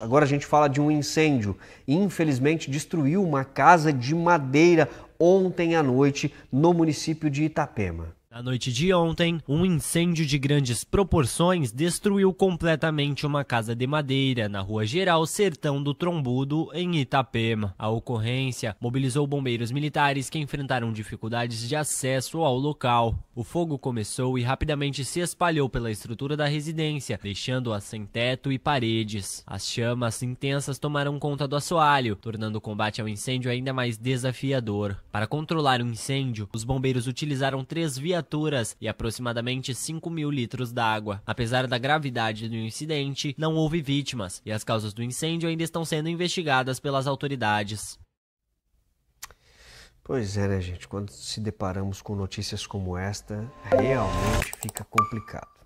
Agora a gente fala de um incêndio. Infelizmente, destruiu uma casa de madeira ontem à noite no município de Itapema. Na noite de ontem, um incêndio de grandes proporções destruiu completamente uma casa de madeira na Rua Geral Sertão do Trombudo, em Itapema. A ocorrência mobilizou bombeiros militares que enfrentaram dificuldades de acesso ao local. O fogo começou e rapidamente se espalhou pela estrutura da residência, deixando-a sem teto e paredes. As chamas intensas tomaram conta do assoalho, tornando o combate ao incêndio ainda mais desafiador. Para controlar o incêndio, os bombeiros utilizaram três viaturas e aproximadamente 5 mil litros d'água. Apesar da gravidade do incidente, não houve vítimas e as causas do incêndio ainda estão sendo investigadas pelas autoridades. Pois é, né, gente? Quando se deparamos com notícias como esta, realmente fica complicado.